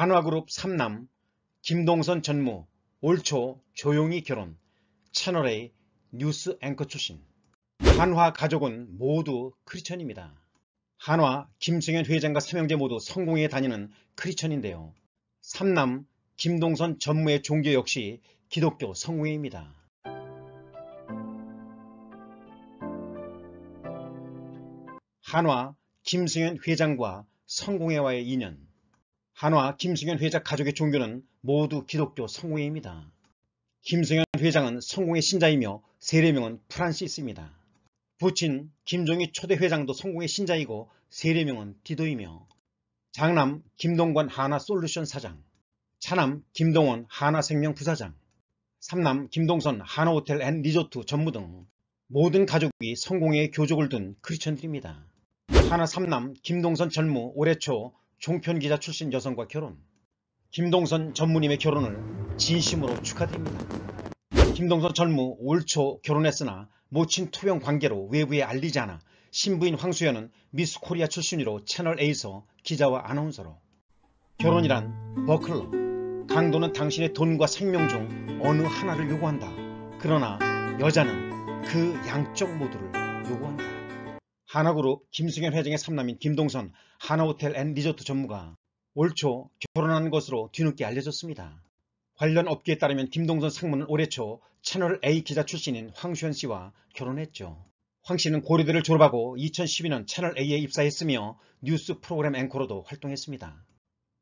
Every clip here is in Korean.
한화그룹 3남 김동선 전무 올초 조용히 결혼 채널A 뉴스 앵커 출신 한화 가족은 모두 크리천입니다. 한화 김승현 회장과 삼형제 모두 성공에 다니는 크리천인데요. 3남 김동선 전무의 종교 역시 기독교 성우회입니다. 한화 김승현 회장과 성공회와의 인연 한화 김승현 회장 가족의 종교는 모두 기독교 성공회입니다. 김승현 회장은 성공의 신자이며 세례명은 프란시스입니다. 부친 김종희 초대 회장도 성공의 신자이고 세례명은 디도이며 장남 김동관 한화솔루션 사장, 차남 김동원 한화생명 부사장, 삼남 김동선 한화호텔 앤 리조트 전무 등 모든 가족이 성공의 교족을 둔 크리천들입니다. 하나 삼남 김동선 전무 올해 초 종편기자 출신 여성과 결혼 김동선 전무님의 결혼을 진심으로 축하드립니다. 김동선 전무 올초 결혼했으나 모친 투병 관계로 외부에 알리지 않아 신부인 황수연은 미스 코리아 출신으로 채널A에서 기자와 아나운서로 결혼이란 버클러 강도는 당신의 돈과 생명 중 어느 하나를 요구한다. 그러나 여자는 그 양쪽 모두를 요구한다. 하나그룹 김승현 회장의 삼남인 김동선 하나호텔 앤 리조트 전무가 올초 결혼한 것으로 뒤늦게 알려졌습니다. 관련 업계에 따르면 김동선 상무는 올해 초 채널A 기자 출신인 황수현 씨와 결혼했죠. 황 씨는 고려대를 졸업하고 2012년 채널A에 입사했으며 뉴스 프로그램 앵커로도 활동했습니다.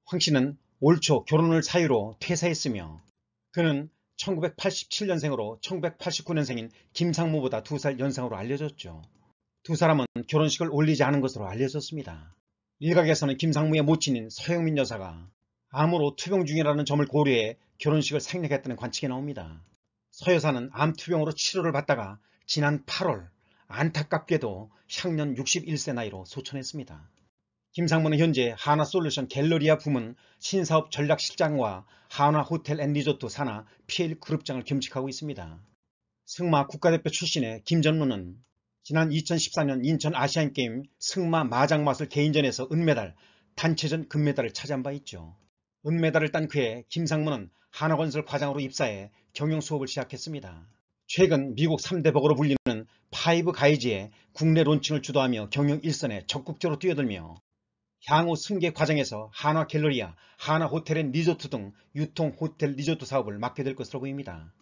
황 씨는 올초 결혼을 사유로 퇴사했으며 그는 1987년생으로 1989년생인 김상무보다 두 살 연상으로 알려졌죠. 두 사람은 결혼식을 올리지 않은 것으로 알려졌습니다. 일각에서는 김상무의 모친인 서영민 여사가 암으로 투병 중이라는 점을 고려해 결혼식을 생략했다는 관측이 나옵니다. 서 여사는 암 투병으로 치료를 받다가 지난 8월 안타깝게도 향년 61세 나이로 소천했습니다. 김상무는 현재 하나솔루션 갤러리아 부문 신사업 전략실장과 하나호텔 앤 리조트 산하 PL 그룹장을 겸직하고 있습니다. 승마 국가대표 출신의 김전무는 지난 2014년 인천 아시안게임 승마 마장마술 개인전에서 은메달, 단체전 금메달을 차지한 바 있죠. 은메달을 딴 그해 김상문은 한화건설 과장으로 입사해 경영 수업을 시작했습니다. 최근 미국 3대버으로 불리는 파이브 가이즈의 국내 론칭을 주도하며 경영 일선에 적극적으로 뛰어들며 향후 승계 과정에서 한화 갤러리아, 한화 호텔 앤 리조트 등 유통 호텔 리조트 사업을 맡게 될 것으로 보입니다.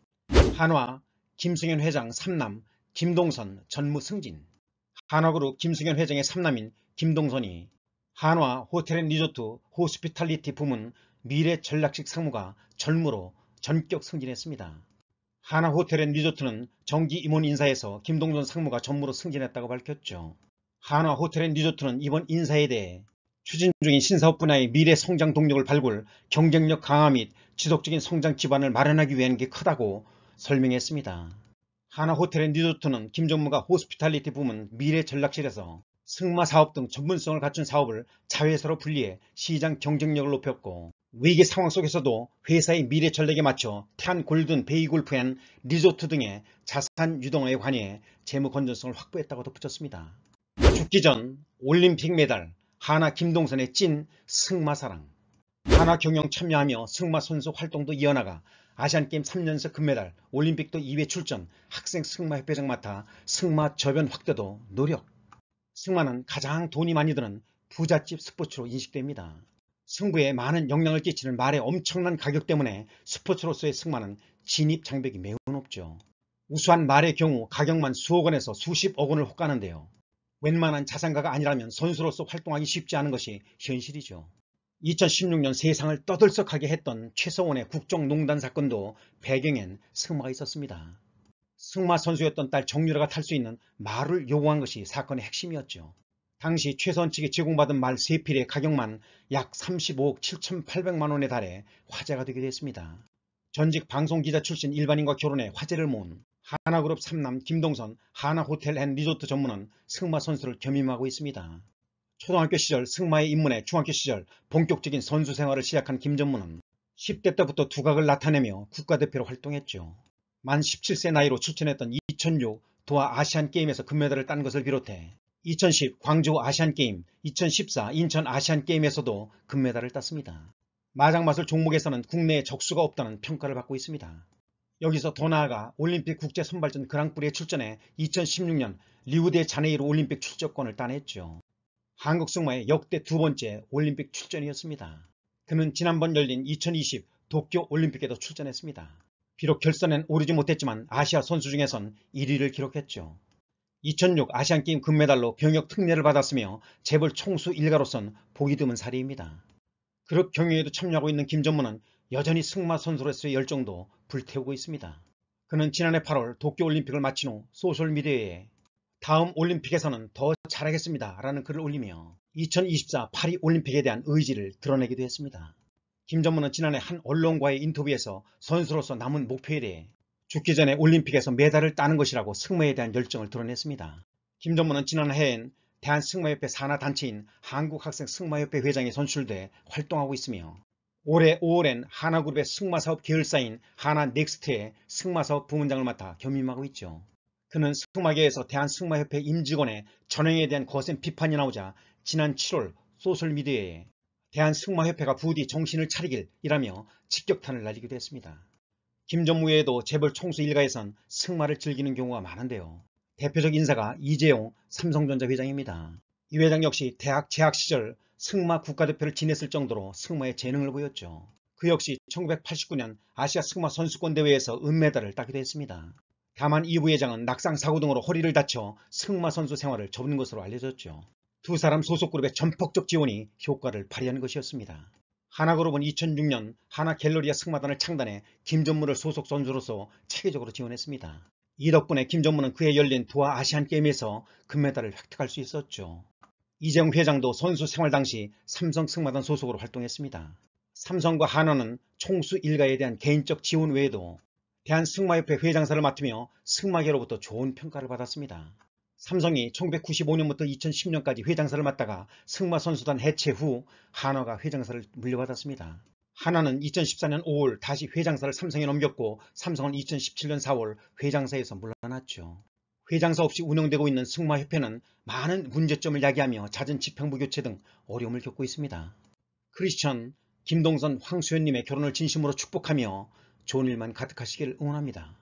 한화, 김승현 회장 3남, 김동선, 전무승진, 한화그룹 김승현 회장의 삼남인 김동선이 한화 호텔앤리조트 호스피탈리티 부문 미래 전략식 상무가 전무로 전격 승진했습니다. 한화 호텔앤리조트는 정기 임원 인사에서 김동선 상무가 전무로 승진했다고 밝혔죠. 한화 호텔앤리조트는 이번 인사에 대해 추진 중인 신사업 분야의 미래 성장 동력을 발굴, 경쟁력 강화 및 지속적인 성장 기반을 마련하기 위한 게 크다고 설명했습니다. 하나 호텔 의 리조트는 김정무가 호스피탈리티 부문 미래 전략실에서 승마 사업 등 전문성을 갖춘 사업을 자회사로 분리해 시장 경쟁력을 높였고 위기 상황 속에서도 회사의 미래 전략에 맞춰 태안 골든 베이 골프 앤 리조트 등의 자산 유동화에 관해 재무 건전성을 확보했다고 덧붙였습니다. 죽기 전 올림픽 메달 하나 김동선의 찐 승마 사랑 하나 경영 참여하며 승마 선수 활동도 이어나가 아시안게임 3연속 금메달, 올림픽도 2회 출전, 학생 승마협회장 맡아 승마 저변 확대도 노력. 승마는 가장 돈이 많이 드는 부잣집 스포츠로 인식됩니다. 승부에 많은 영향을 끼치는 말의 엄청난 가격 때문에 스포츠로서의 승마는 진입 장벽이 매우 높죠. 우수한 말의 경우 가격만 수억 원에서 수십억 원을 혹가는데요. 웬만한 자산가가 아니라면 선수로서 활동하기 쉽지 않은 것이 현실이죠. 2016년 세상을 떠들썩하게 했던 최성원의 국정농단 사건도 배경엔 승마가 있었습니다. 승마 선수였던 딸 정유라가 탈 수 있는 말을 요구한 것이 사건의 핵심이었죠. 당시 최선 측에 제공받은 말 3필의 가격만 약 35억 7,800만원에 달해 화제가 되기도 했습니다. 전직 방송기자 출신 일반인과 결혼해 화제를 모은 하나그룹 3남 김동선 하나호텔 앤 리조트 전문은 승마 선수를 겸임하고 있습니다. 초등학교 시절 승마에 입문해 중학교 시절 본격적인 선수 생활을 시작한 김전문은 10대 때부터 두각을 나타내며 국가대표로 활동했죠. 만 17세 나이로 출전했던 2006 도하 아시안게임에서 금메달을 딴 것을 비롯해 2010 광주 아시안게임, 2014 인천 아시안게임에서도 금메달을 땄습니다. 마장마술 종목에서는 국내에 적수가 없다는 평가를 받고 있습니다. 여기서 더 나아가 올림픽 국제 선발전 그랑프리에 출전해 2016년 리우데 자네이루 올림픽 출전권을 따냈죠. 한국 승마의 역대 두 번째 올림픽 출전이었습니다. 그는 지난번 열린 2020 도쿄 올림픽에도 출전했습니다. 비록 결선엔 오르지 못했지만 아시아 선수 중에선 1위를 기록했죠. 2006 아시안게임 금메달로 병역 특례를 받았으며 재벌 총수 일가로선 보기 드문 사례입니다. 그룹 경영에도 참여하고 있는 김전문은 여전히 승마 선수로서의 열정도 불태우고 있습니다. 그는 지난해 8월 도쿄올림픽을 마친 후 소셜미디어에 다음 올림픽에서는 더 잘하겠습니다. 라는 글을 올리며 2024 파리 올림픽에 대한 의지를 드러내기도 했습니다. 김정문은 지난해 한 언론과의 인터뷰에서 선수로서 남은 목표에 대해 죽기 전에 올림픽에서 메달을 따는 것이라고 승마에 대한 열정을 드러냈습니다. 김정문은 지난해엔 대한승마협회 산하단체인 한국학생승마협회 회장이 선출돼 활동하고 있으며 올해 5월엔 하나그룹의 승마사업 계열사인 하나넥스트의 승마사업 부문장을 맡아 겸임하고 있죠. 그는 승마계에서 대한승마협회 임직원의 전행에 대한 거센 비판이 나오자 지난 7월 소셜미디어에 대한승마협회가 부디 정신을 차리길 이라며 직격탄을 날리기도 했습니다. 김정 무에도 재벌 총수 일가에선 승마를 즐기는 경우가 많은데요. 대표적 인사가 이재용 삼성전자 회장입니다. 이 회장 역시 대학 재학 시절 승마 국가대표를 지냈을 정도로 승마의 재능을 보였죠. 그 역시 1989년 아시아 승마 선수권 대회에서 은메달을 따기도 했습니다. 다만 이 부회장은 낙상 사고 등으로 허리를 다쳐 승마 선수 생활을 접는 것으로 알려졌죠. 두 사람 소속그룹의 전폭적 지원이 효과를 발휘한 것이었습니다. 하나그룹은 2006년 하나갤러리아 승마단을 창단해 김전무를 소속 선수로서 체계적으로 지원했습니다. 이 덕분에 김전무는 그해 열린 도하 아시안게임에서 금메달을 획득할 수 있었죠. 이재용 회장도 선수 생활 당시 삼성 승마단 소속으로 활동했습니다. 삼성과 한화는 총수 일가에 대한 개인적 지원 외에도 대한승마협회 회장사를 맡으며 승마계로부터 좋은 평가를 받았습니다. 삼성이 1995년부터 2010년까지 회장사를 맡다가 승마선수단 해체 후 한화가 회장사를 물려받았습니다. 한화는 2014년 5월 다시 회장사를 삼성에 넘겼고 삼성은 2017년 4월 회장사에서 물러났죠. 회장사 없이 운영되고 있는 승마협회는 많은 문제점을 야기하며 잦은 지평부 교체 등 어려움을 겪고 있습니다. 크리스천, 김동선, 황수현님의 결혼을 진심으로 축복하며 좋은 일만 가득하시길 응원합니다.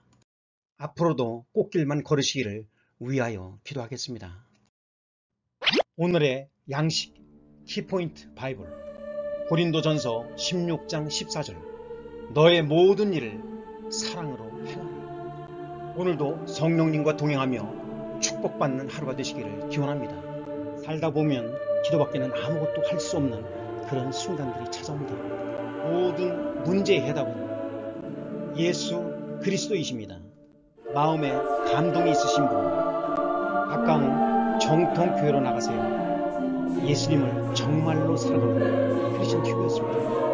앞으로도 꽃길만 걸으시기를 위하여 기도하겠습니다. 오늘의 양식 키포인트 바이블 고린도전서 16장 14절 너의 모든 일을 사랑으로 행하라 오늘도 성령님과 동행하며 축복받는 하루가 되시기를 기원합니다. 살다 보면 기도밖에는 아무것도 할 수 없는 그런 순간들이 찾아옵니다. 모든 문제의 해답은 예수 그리스도이십니다. 마음에 감동이 있으신 분, 가까운 정통 교회로 나가세요. 예수님을 정말로 사랑하는 크리스천 큐브였습니다.